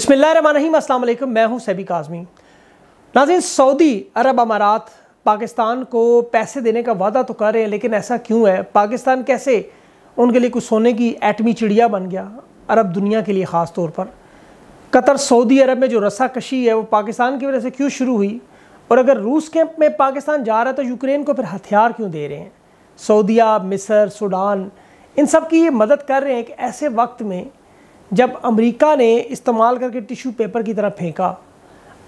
बसमिल अल्लाम मैं हूं सैबिक आज़मी नाजिन सऊदी अरब अमारात पाकिस्तान को पैसे देने का वादा तो कर रहे हैं लेकिन ऐसा क्यों है पाकिस्तान कैसे उनके लिए कुछ सोने की एटमी चिड़िया बन गया अरब दुनिया के लिए ख़ास तौर पर कतर सऊदी अरब में जो कशी है वो पाकिस्तान की वजह से क्यों शुरू हुई और अगर रूस कैंप में पाकिस्तान जा रहा है तो यूक्रेन को फिर हथियार क्यों दे रहे हैं सऊदिया मिसर सूडान इन सब की ये मदद कर रहे हैं कि ऐसे वक्त में जब अमेरिका ने इस्तेमाल करके टिश्यू पेपर की तरह फेंका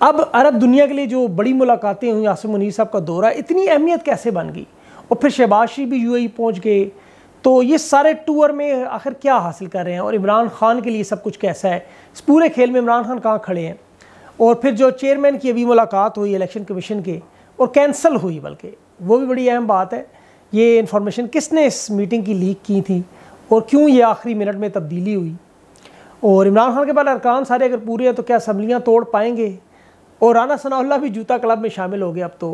अब अरब दुनिया के लिए जो बड़ी मुलाकातें हुई आसिम मुनीर साहब का दौरा इतनी अहमियत कैसे बन गई और फिर शहबाज शरीफ भी ए पहुंच गए तो ये सारे टूर में आखिर क्या हासिल कर रहे हैं और इमरान खान के लिए सब कुछ कैसा है इस पूरे खेल में इमरान खान कहाँ खड़े हैं और फिर जो चेयरमैन की अभी मुलाकात हुई इलेक्शन कमीशन के और कैंसिल हुई बल्कि वो भी बड़ी अहम बात है ये इन्फॉर्मेशन किसने इस मीटिंग की लीक की थी और क्यों ये आखिरी मिनट में तब्दीली हुई और इमरान खान के पास अरकान सारे अगर पूरे हैं तो क्या असम्बलियाँ तोड़ पाएंगे और राना सनाउल्ला भी जूता क्लब में शामिल हो गया अब तो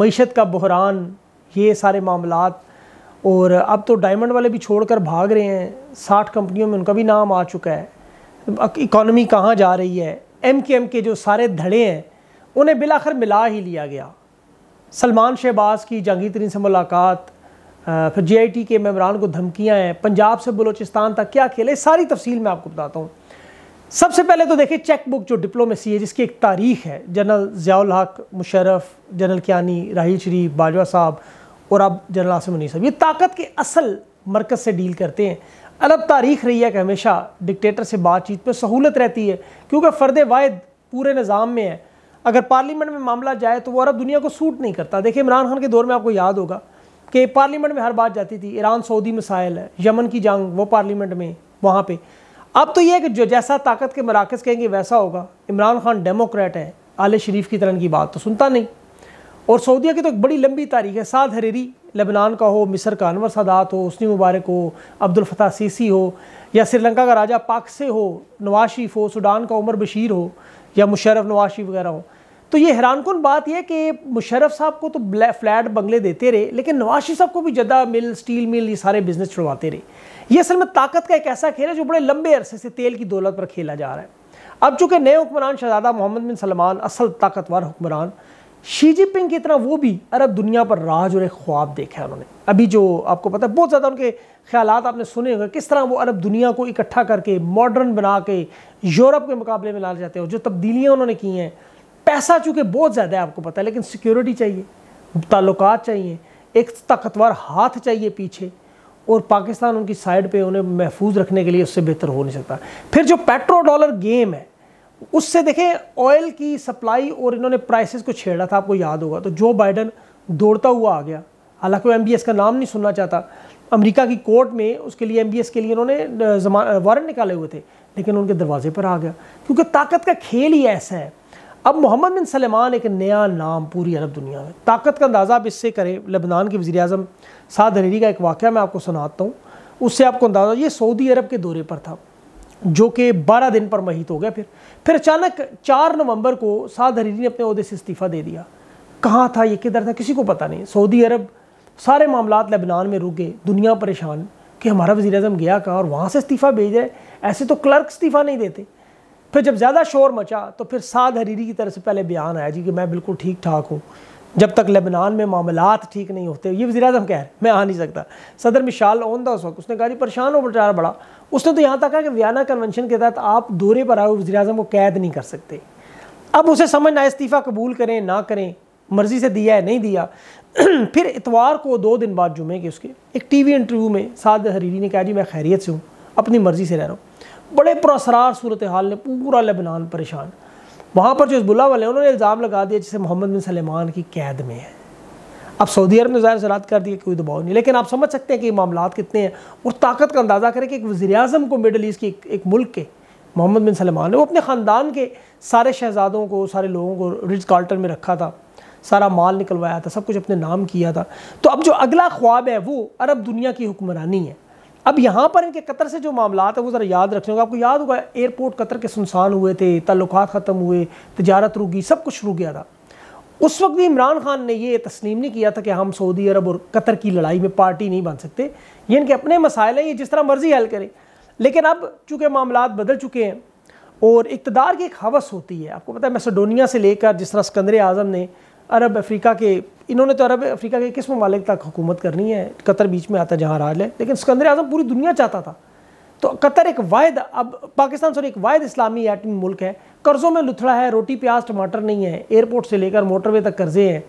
मीशत का बहरान ये सारे मामला और अब तो डायमंड वाले भी छोड़कर भाग रहे हैं साठ कंपनियों में उनका भी नाम आ चुका है इकॉनमी कहाँ जा रही है एम के एम के जो सारे धड़े हैं उन्हें बिलाखर मिला ही लिया गया सलमान शहबाज की जहांगीर तरीन से मुलाकात फिर टी के मेबरान को धमकियाँ हैं पंजाब से बलोचिस्तान तक क्या खेले सारी तफसील मैं आपको बताता हूँ सबसे पहले तो देखिए चेक बुक जो डिप्लोमेसी है जिसकी एक तारीख है जनरल ज़ियाल हक मुशरफ जनरल कियानी राहील शरीफ बाजवा साहब और अब जनरल आसिम मुनी साहब ये ताकत के असल मरकज़ से डील करते हैं अलग तारीख रही है कि हमेशा डिक्टेटर से बातचीत पर सहूलत रहती है क्योंकि फ़र्द वायद पूरे निज़ाम में है अगर पार्लियामेंट में मामला जाए तो वो अरब दुनिया को सूट नहीं करता देखिए इमरान खान के दौर में आपको याद होगा कि पार्लियामेंट में हर बात जाती थी ईरान सऊदी मिसाइल है यमन की जंग वो पार्लियामेंट में वहाँ पे अब तो ये कि जो जैसा ताकत के मराकज़ कहेंगे वैसा होगा इमरान खान डेमोक्रेट है आले शरीफ की तरह की बात तो सुनता नहीं और सऊदिया की तो एक बड़ी लंबी तारीख है साद हरेरी लेबनान का हो मिस्र का अनवर सादात हो उसनी मुबारक हो अब्दुल फतह सीसी हो या श्रीलंका का राजा पाकसे हो नवाज शरीफ हो सूडान का उमर बशीर हो या मुशरफ नवाज शरीफ वगैरह हो तो ये हैरान कन बात यह कि मुशरफ साहब को तो फ्लैट बंगले देते रहे लेकिन नवाशी साहब को भी जदा मिल स्टील मिल ये सारे बिजनेस छुड़वाते रहे ये असल में ताकत का एक ऐसा खेल है जो बड़े लंबे अरसे से तेल की दौलत पर खेला जा रहा है अब चूँकि नए हुक्मरान शहजादा मोहम्मद बिन सलमान असल ताकतवर हुक्मरान शी जिनपिंग की तरह वो भी अरब दुनिया पर राज और एक ख्वाब देखा है उन्होंने अभी जो आपको पता है बहुत ज़्यादा उनके ख्याल आपने सुने होंगे किस तरह वो अरब दुनिया को इकट्ठा करके मॉडर्न बना के यूरोप के मुकाबले में ला जाते हैं जो तब्दीलियाँ उन्होंने की हैं पैसा चूँकि बहुत ज़्यादा है आपको पता है लेकिन सिक्योरिटी चाहिए ताल्लुक चाहिए एक ताकतवर हाथ चाहिए पीछे और पाकिस्तान उनकी साइड पे उन्हें महफूज रखने के लिए उससे बेहतर हो नहीं सकता फिर जो पेट्रो डॉलर गेम है उससे देखें ऑयल की सप्लाई और इन्होंने प्राइसेस को छेड़ा था आपको याद होगा तो जो बाइडन दौड़ता हुआ आ गया हालांकि वो एम का नाम नहीं सुनना चाहता अमेरिका की कोर्ट में उसके लिए एम के लिए उन्होंने वारंट निकाले हुए थे लेकिन उनके दरवाजे पर आ गया क्योंकि ताकत का खेल ही ऐसा है अब मोहम्मद बिन सलेमान एक नया नाम पूरी अरब दुनिया में ताकत का अंदाज़ा आप इससे करें लबनान के वज़ी अजम साद हरीरी का एक वाक़ मैं आपको सुनाता हूँ उससे आपको अंदाज़ा ये सऊदी अरब के दौरे पर था जो कि 12 दिन पर महित हो गया फिर फिर अचानक 4 नवंबर को साद हरीरी ने अपने अहदे से इस्तीफ़ा दे दिया कहाँ था ये किधर था किसी को पता नहीं सऊदी अरब सारे मामला लबनान में रुक गए दुनिया परेशान कि हमारा वज़ी अजम गया कहाँ और वहाँ से इस्तीफ़ा भेज रहे ऐसे तो क्लर्क इस्तीफ़ा नहीं देते फिर जब ज़्यादा शोर मचा तो फिर साध हरीरी की तरफ से पहले बयान आया जी कि मैं बिल्कुल ठीक ठाक हूँ जब तक लेबनान में मामला ठीक नहीं होते ये वजी अजम कह रहे मैं आ नहीं सकता सदर मिशाल ओन था उस वक्त उसने कहा जी परेशान हो बेचारा बड़ा उसने तो यहाँ तक कहा कि वियाना कन्वेंशन के तहत आप दौरे पर आए वजी अजम को कैद नहीं कर सकते अब उसे समझ ना इस्तीफ़ा कबूल करें ना करें मर्ज़ी से दिया है नहीं दिया फिर इतवार को दो दिन बाद जुमे के उसके एक टी वी इंटरव्यू में साद हरीरी ने कहा जी मैं खैरियत से हूँ अपनी मर्ज़ी से रह रहा हूँ बड़े पुरसरार सूरत हाल ने पूरा लेबनान परेशान वहाँ पर जो हिजबुल्ला वाले उन्होंने इल्ज़ाम लगा दिया जिसे मोहम्मद बिन सलेमान की कैद में है अब सऊदी अरब ने ज़ाहिर जरात कर दिया कोई दबाव नहीं लेकिन आप समझ सकते हैं कि मामला कितने हैं और ताकत का अंदाज़ा करें कि एक वज़ी अजम को मिडल ईस्ट के एक, एक मुल्क के मोहम्मद बिन सलमान ने वो अपने ख़ानदान के सारे शहजादों को सारे लोगों को रिज कार्टन में रखा था सारा माल निकलवाया था सब कुछ अपने नाम किया था तो अब जो अगला ख्वाब है वो अरब दुनिया की हुक्मरानी है अब यहाँ पर इनके कतर से जो मामला है वो ज़रा याद रखने होगा आपको याद होगा एयरपोर्ट कतर के सुनसान हुए थे ताल्लुक ख़त्म हुए तजारत रुकी सब कुछ रुक गया था उस वक्त भी इमरान खान ने ये तस्लीम नहीं किया था कि हम सऊदी अरब और कतर की लड़ाई में पार्टी नहीं बन सकते ये इनके अपने मसाइल हैं ये जिस तरह मर्जी हल करें लेकिन अब चूँकि मामला बदल चुके हैं और इकतदार की एक हवस होती है आपको पता है मैसडोनिया से लेकर जिस तरह सिकंदर आज़म ने अरब अफ्रीका के इन्होंने तो अरब अफ्रीका के किस ममालिक तक हुकूमत करनी है कतर बीच में आता जहाँ राज है लेकिन सिकंदर आजम पूरी दुनिया चाहता था तो कतर एक वायद अब पाकिस्तान सॉरी एक वायद इस्लामी एटमी मुल्क है कर्ज़ों में लुथड़ा है रोटी प्याज टमाटर नहीं है एयरपोर्ट से लेकर मोटरवे तक कर्ज़े हैं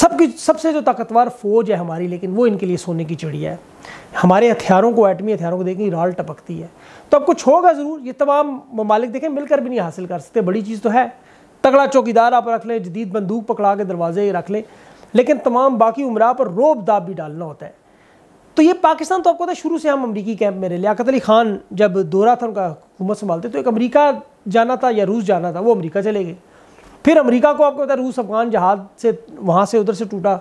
सब की सबसे जो ताकतवर फ़ौज है हमारी लेकिन वो इनके लिए सोने की चिड़िया है हमारे हथियारों को एटमी हथियारों को देखें राल टपकती है तो अब कुछ होगा ज़रूर ये तमाम ममालिक देखें मिलकर भी नहीं हासिल कर सकते बड़ी चीज़ तो है तगड़ा चौकीदार आप रख लें जदीद बंदूक पकड़ा के दरवाजे रख लें लेकिन तमाम बाकी उम्र पर रोब दाब भी डालना होता है तो ये पाकिस्तान तो आपको पता है शुरू से हम अमरीकी कैंप में रहे लियाकत अली खान जब दौरा था उनका हुकूमत संभालते तो एक अमरीका जाना था या रूस जाना था वो अमरीका चले गए फिर अमरीका को आपको पता है रूस अफगान जहाज से वहाँ से उधर से टूटा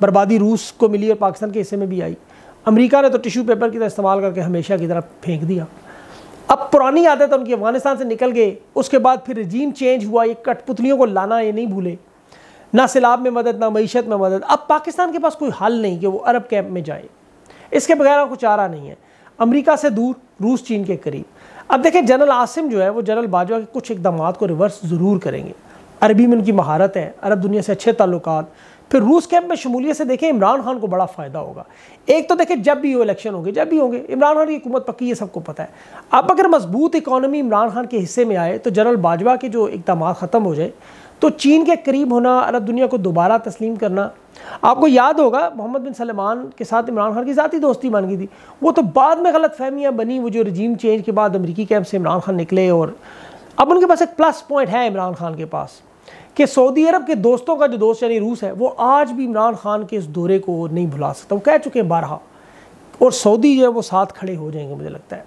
बर्बादी रूस को मिली और पाकिस्तान के हिस्से में भी आई अमरीका ने तो टिश्यू पेपर की तरह इस्तेमाल करके हमेशा की तरह फेंक दिया अब पुरानी आदत उनकी अफगानिस्तान से निकल गए उसके बाद फिर रजीम चेंज हुआ ये कठपुतलियों को लाना ये नहीं भूले ना सैलाब में मदद ना मीशत में मदद अब पाकिस्तान के पास कोई हल नहीं कि वो अरब कैंप में जाए इसके बगैर कुछ आ रहा नहीं है अमरीका से दूर रूस चीन के करीब अब देखें जनरल आसिम जो है वो जनरल बाजवा के कुछ इकदाम को रिवर्स ज़रूर करेंगे अरबी में उनकी महारत है अरब दुनिया से अच्छे ताल्लुक फिर रूस कैंप में शमूलियत से देखें इमरान खान को बड़ा फ़ायदा होगा एक तो देखें जब भी वो इलेक्शन होंगे जब भी होंगे इमरान खान की हुकूमत पक्की ये सबको पता है अब अगर मजबूत इकानमी इमरान खान के हिस्से में आए तो जनरल बाजवा के जो इकदाम ख़त्म हो जाए तो चीन के करीब होना अरब दुनिया को दोबारा तस्लीम करना आपको याद होगा मोहम्मद बिन सलमान के साथ इमरान खान की ज़ाती दोस्ती मान गई थी वो तो बाद में गलत फहमियाँ बनी वो जो रजीम चेंज के बाद अमरीकी कैंप से इमरान खान निकले और अब उनके पास एक प्लस पॉइंट है इमरान खान के पास कि सऊदी अरब के दोस्तों का जो दोस्त यानी रूस है वो आज भी इमरान खान के इस दौरे को नहीं भुला सकता वो कह चुके हैं बारहा और सऊदी जो है वो साथ खड़े हो जाएंगे मुझे लगता है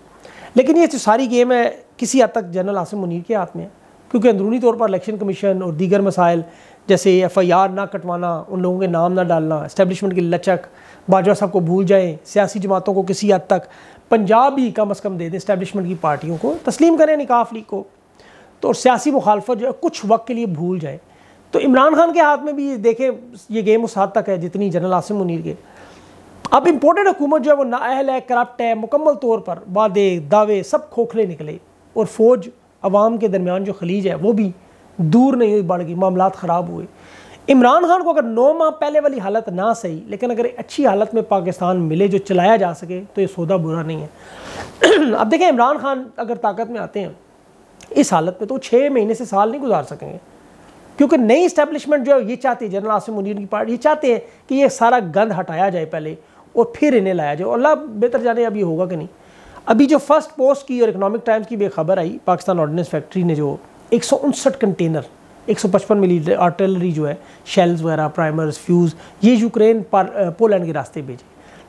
लेकिन ये जो सारी गेम है किसी हद तक जनरल आसिम मुनीर के हाथ में है क्योंकि अंदरूनी तौर पर इलेक्शन कमीशन और दीगर मसाइल जैसे एफ आई आर ना कटवाना उन लोगों के नाम ना डालना इस्टेबलिशमेंट की लचक बाजवा साहब को भूल जाएँ सियासी जमातों को किसी हद तक पंजाब ही कम अज़ कम दे दें इस्टेबलिशमेंट की पार्टियों को तस्लीम करें निकाफ लीग को तो और सियासी मुखालफत जो है कुछ वक्त के लिए भूल जाए तो इमरान खान के हाथ में भी देखें ये गेम उस हद तक है जितनी जनरल आसिम मुनीर के अब इम्पोर्टेंट हुकूमत जो है वो नाअल है करप्ट है मुकम्मल तौर पर वादे दावे सब खोखले निकले और फौज अवाम के दरमियान जो खलीज है वो भी दूर नहीं हुई बढ़ गई मामला ख़राब हुए इमरान खान को अगर नौ माह पहले वाली हालत ना सही लेकिन अगर अच्छी हालत में पाकिस्तान मिले जो चलाया जा सके तो ये सौदा बुरा नहीं है अब देखें इमरान खान अगर ताकत में आते हैं इस हालत में तो छः महीने से साल नहीं गुजार सकेंगे क्योंकि नई इस्टेब्लिशमेंट जो है ये चाहती है जनरल आसिम मुनीर की पार्टी ये चाहते हैं कि ये सारा गंद हटाया जाए पहले और फिर इन्हें लाया जाए और अल्लाह बेहतर जाने अभी होगा कि नहीं अभी जो फर्स्ट पोस्ट की और इकोनॉमिक टाइम्स की भी खबर आई पाकिस्तान ऑर्डिनेंस फैक्ट्री ने जो एक कंटेनर 155 मिली आर्टिलरी जो है शेल्स वगैरह प्राइमर्स फ्यूज़ ये यूक्रेन पोलैंड के रास्ते भेजे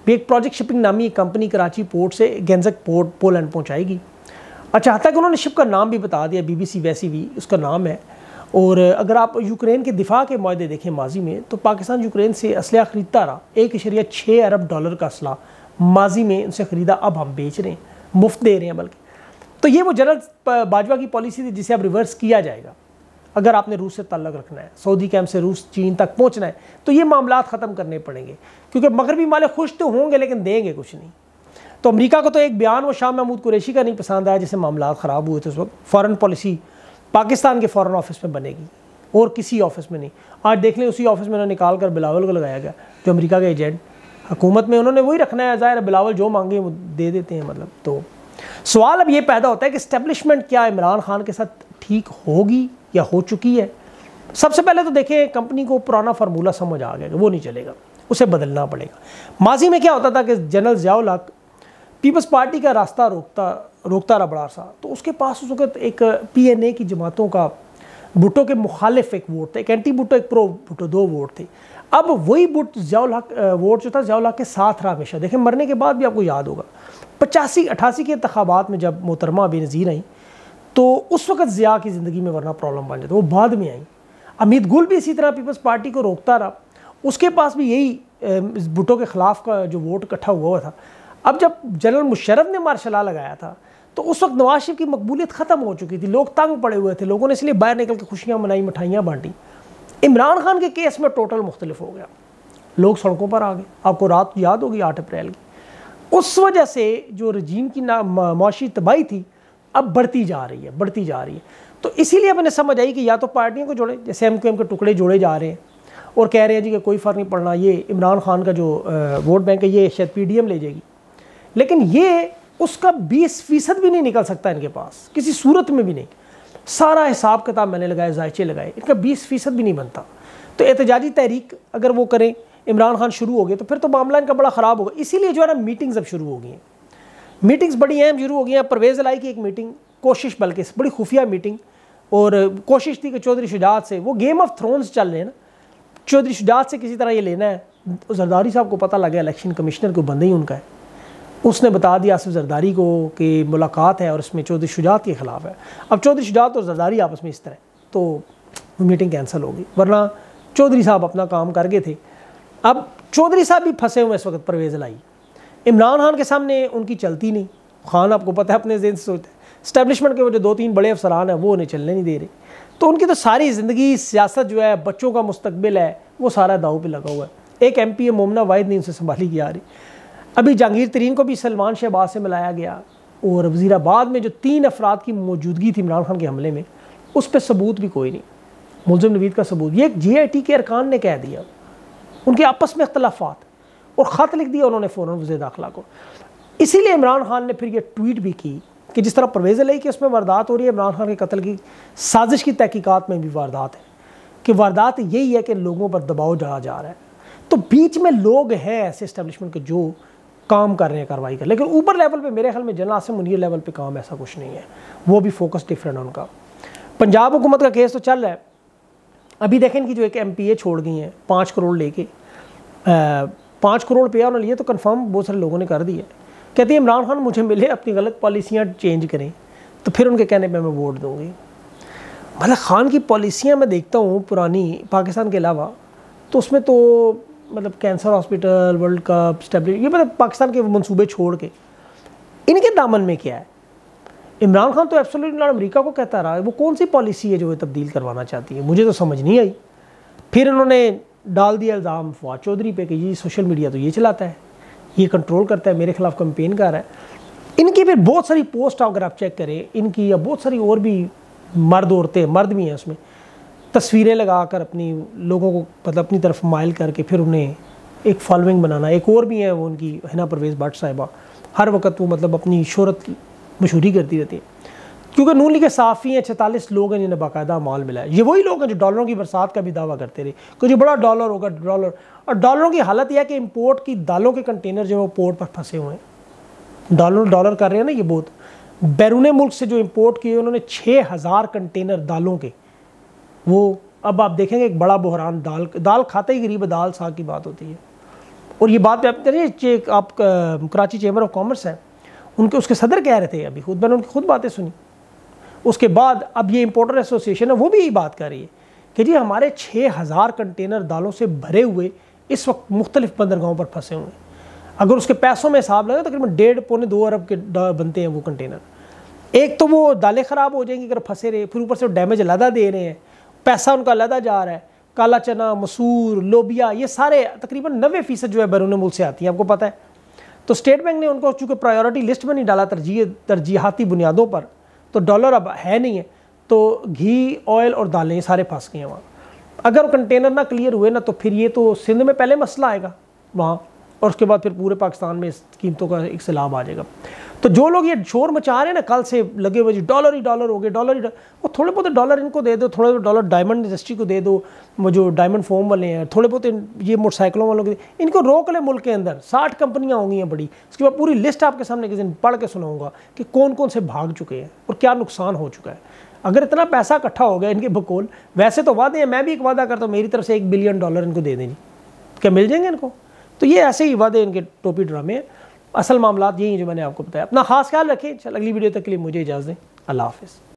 भी एक प्रोजेक्ट शिपिंग नामी एक कंपनी कराची पोर्ट से गेंजक पोर्ट पोलैंड पहुंचाएगी अच्छा कि उन्होंने शिप का नाम भी बता दिया बीबीसी वैसी भी उसका नाम है और अगर आप यूक्रेन के दिफा के माहे देखें माजी में तो पाकिस्तान यूक्रेन से असलहा ख़रीदता रहा एक इशरिया छः अरब डॉलर का असला माजी में उनसे ख़रीदा अब हम बेच रहे हैं मुफ्त दे रहे हैं बल्कि तो ये वो जनरल बाजवा की पॉलिसी थी जिसे अब रिवर्स किया जाएगा अगर आपने रूस से तल्लक रखना है सऊदी कैम्प से रूस चीन तक पहुँचना है तो ये मामला ख़त्म करने पड़ेंगे क्योंकि मगरबी माले खुश तो होंगे लेकिन देंगे कुछ नहीं तो अमरीका को तो एक बयान वो शाह महमूद कुरैशी का नहीं पसंद आया जैसे मामला ख़राब हुए थे उस वक्त फ़ॉरन पॉलिसी पाकिस्तान के फ़ॉरन ऑफिस में बनेगी और किसी ऑफिस में नहीं आज देख लें उसी ऑफिस में उन्हें निकाल कर बिलावल को लगाया गया जो अमरीका के एजेंट हुकूमत में उन्होंने वही रखना है ज़ाहिर बिलावल जो मांगे वो दे देते हैं मतलब तो सवाल अब ये पैदा होता है कि इस्टेबलिशमेंट क्या इमरान खान के साथ ठीक होगी या हो चुकी है सबसे पहले तो देखें कंपनी को पुराना फार्मूला समझ आ गया वो नहीं चलेगा उसे बदलना पड़ेगा माजी में क्या होता था कि जनरल जियाउल हक पीपल्स पार्टी का रास्ता रोकता रोकता रहा बड़ा सा तो उसके पास उस वक्त एक पीएनए की जमातों का भुट्टो के मुखालिफ एक वोट था एक एंटी भुट्टो एक प्रो भुट्टो दो वोट थे अब वही बुट जयाल हक वोट जो था जयाल हक के साथ रहा हमेशा देखें मरने के बाद भी आपको याद होगा पचासी अठासी के इंतबात में जब मोहतरमा बेनज़ीर आई तो उस वक्त ज़िया की ज़िंदगी में वरना प्रॉब्लम बन जाती वो बाद में आई अमित गुल भी इसी तरह पीपल्स पार्टी को रोकता रहा उसके पास भी यही भुट्टो के ख़िलाफ़ का जो वोट इकट्ठा हुआ हुआ था अब जब जनरल मुशरफ ने मार्शला लगाया था तो उस वक्त नवाज शरीफ की मकबूलियत ख़त्म हो चुकी थी लोग तंग पड़े हुए थे लोगों ने इसलिए बाहर निकल के खुशियाँ मनाई मिठाइयाँ बांटी इमरान खान के केस में टोटल मुख्तलिफ हो गया लोग सड़कों पर आ गए आपको रात याद होगी आठ अप्रैल की उस वजह से जो रजीम की ना माशी तबाही थी अब बढ़ती जा रही है बढ़ती जा रही है तो इसीलिए मैंने समझ आई कि या तो पार्टियों को जोड़े जैसे एम के टुकड़े जोड़े जा रहे हैं और कह रहे हैं जी कि कोई फ़र्क नहीं पड़ना ये इमरान खान का जो वोट बैंक है ये शायद पी ले जाएगी लेकिन ये उसका बीस फीसद भी नहीं निकल सकता इनके पास किसी सूरत में भी नहीं सारा हिसाब किताब मैंने लगाए जायचे लगाए इनका बीस फीसद भी नहीं बनता तो एहतजाजी तहरीक अगर वो करें इमरान खान शुरू हो गए तो फिर तो मामला इनका बड़ा ख़राब होगा इसीलिए जो है ना मीटिंग्स अब शुरू हो गई हैं मीटिंग्स बड़ी अहम शुरू हो गई हैं परवेज़ लाई की एक मीटिंग कोशिश बल्कि बड़ी खुफिया मीटिंग और कोशिश थी कि चौधरी शुजात से वो गेम ऑफ थ्रोन्स चल रहे हैं ना चौधरी शुजात से किसी तरह ये लेना है जरदारी साहब को पता लगा इलेक्शन कमिश्नर को बंदे ही उनका है उसने बता दिया आसिफ जरदारी को कि मुलाकात है और इसमें चौधरी शुजात के ख़िलाफ़ है अब चौधरी शुजात और जरदारी आपस में इस तरह तो मीटिंग कैंसिल होगी वरना चौधरी साहब अपना काम कर गए थे अब चौधरी साहब भी फंसे हुए इस वक्त परवेज़ लाई इमरान खान के सामने उनकी चलती नहीं खान आपको पता है अपने जेन से सोचते हैं स्टैब्लिशमेंट के वो जो दो तीन बड़े अफसरान हैं वो उन्हें चलने नहीं दे रहे तो उनकी तो सारी ज़िंदगी सियासत जो है बच्चों का मुस्तबिल है वो सारा दाव पर लगा हुआ है एक एम पी मोमना वाहिद नहीं उनसे संभाली की आ रही अभी जहांगीर तरीन को भी सलमान शहबाज से मिलाया गया और वजीराबाद में जो तीन अफराद की मौजूदगी थी इमरान खान के हमले में उस पर सबूत भी कोई नहीं मुलजम नवीद का सबूत ये जे आई टी के अरकान ने कह दिया उनके आपस में अख्तलाफात और ख़त लिख दिया उन्होंने फ़ौर वजे दाखिला को इसीलिए इमरान खान ने फिर यह ट्वीट भी की कि जिस तरह परवेज़ लई कि उसमें वारदात हो रही है इमरान खान के कत्ल की साजिश की तहकीकात में भी वारदात है कि वारदात यही है कि लोगों पर दबाव डाला जा रहा है तो बीच में लोग हैं ऐसे इस्टेबलिशमेंट के जो काम कर रहे हैं कार्रवाई का लेकिन ऊपर लेवल पे मेरे ख्याल में जनरल आसिम मुनीर लेवल पे काम ऐसा कुछ नहीं है वो भी फोकस डिफरेंट है उनका पंजाब हुकूमत का केस तो चल रहा है अभी देखें कि जो एक एम छोड़ गई हैं पाँच करोड़ लेके पाँच करोड़ रुपया उन्होंने लिए तो कन्फर्म बहुत सारे लोगों ने कर दिया कहती है इमरान खान मुझे मिले अपनी गलत पॉलिसियाँ चेंज करें तो फिर उनके कहने पर मैं वोट दूँगी मतलब खान की पॉलिसियाँ मैं देखता हूँ पुरानी पाकिस्तान के अलावा तो उसमें तो मतलब cancer hospital World Cup establish ये मतलब पाकिस्तान के मनसूबे छोड़ के इनके दामन में क्या है इमरान खान तो एब्सोल्युटली नॉट अमेरिका को कहता रहा है वो कौन सी पॉलिसी है जो वो तब्दील करवाना चाहती है मुझे तो समझ नहीं आई फिर इन्होंने डाल दिया इल्ज़ाम फवाद चौधरी पे कि ये सोशल मीडिया तो ये चलाता है ये कंट्रोल करता है मेरे खिलाफ कंपेन कर रहा है इनकी फिर बहुत सारी पोस्ट अगर आप चेक करें इनकी या बहुत सारी और भी मर्द औरतें मर्द भी हैं उसमें तस्वीरें लगा कर अपनी लोगों को मतलब अपनी तरफ माइल करके फिर उन्हें एक फॉलोइंग बनाना एक और भी है वो उनकी हिना परवेज़ भट्ट साहिबा हर वक्त वो मतलब अपनी शहरत मशहूरी करती रहती है क्योंकि नून लीग के साफ़ी हैं छतालीस लोग हैं जिन्हें बाकायदा माल मिला है ये वही लोग हैं जो डॉलरों की बरसात का भी दावा करते रहे क्योंकि जो बड़ा डॉलर होगा डॉलर और डॉलरों की हालत यह है कि इम्पोर्ट की दालों के कंटेनर जो है वो पोर्ट पर फंसे हुए हैं डॉलर डॉलर कर रहे हैं ना ये बहुत बैरून मुल्क से जो इम्पोर्ट किए उन्होंने छः हज़ार कंटेनर दालों के वो अब आप देखेंगे एक बड़ा बहरान दाल दाल खाते ही गरीब दाल साग की बात होती है और ये बात आप चेक आप कराची चैम्बर ऑफ कॉमर्स हैं उनके उसके सदर कह रहे थे अभी खुद मैंने उनकी खुद बातें सुनी उसके बाद अब ये इम्पोर्टर एसोसिएशन है वो भी यही बात कर रही है कि जी हमारे छः हज़ार कंटेनर दालों से भरे हुए इस वक्त मुख्तलिफ बंदरगाहों पर फंसे हुए अगर उसके पैसों में हिसाब लगे तो तकरीबन डेढ़ पौने दो अरब के बनते हैं वो कंटेनर एक तो वो दालें ख़राब हो जाएंगी अगर फंसे रहे फिर ऊपर से डैमेज लदा दे रहे हैं पैसा उनका लदा जा रहा है काला चना मसूर लोबिया ये सारे तकरीबन नबे फीसद जो है बैरून मुल्क से आती है आपको पता है तो स्टेट बैंक ने उनको चूँकि प्रायोरिटी लिस्ट में नहीं डाला तरजीह तरजीहाती बुनियादों पर तो डॉलर अब है नहीं है तो घी ऑयल और दालें ये सारे फंस गए हैं वहाँ अगर वो कंटेनर ना क्लियर हुए ना तो फिर ये तो सिंध में पहले मसला आएगा वहाँ और उसके बाद फिर पूरे पाकिस्तान में इस कीमतों का एक सैलाब आ जाएगा तो जो लोग ये शोर मचा रहे हैं ना कल से लगे हुए जी डॉलर ही डॉलर हो गए डॉलर ही वो थोड़े बहुत डॉलर इनको दे दो थोड़े बहुत डॉलर डायमंड इंडस्ट्री को दे दो वो जो डायमंड फॉर्म वाले हैं थोड़े बहुत ये मोटरसाइकिलों वालों के इनको रोक ले मुल्क के अंदर साठ कंपनियाँ होंगी हैं बड़ी उसके बाद पूरी लिस्ट आपके सामने किसी दिन पढ़ के सुनाऊंगा कि कौन कौन से भाग चुके हैं और क्या नुकसान हो चुका है अगर इतना पैसा इकट्ठा हो गया इनके बकोल वैसे तो वादे हैं मैं भी एक वादा करता हूँ मेरी तरफ से एक बिलियन डॉलर इनको दे देनी क्या मिल जाएंगे इनको तो ये ऐसे ही वादे इनके टोपी ड्रामे असल मामला यही जो मैंने आपको बताया अपना खास ख्याल रखें चल अगली वीडियो तक के लिए मुझे इजाज़त दें अल्लाह हाफिज़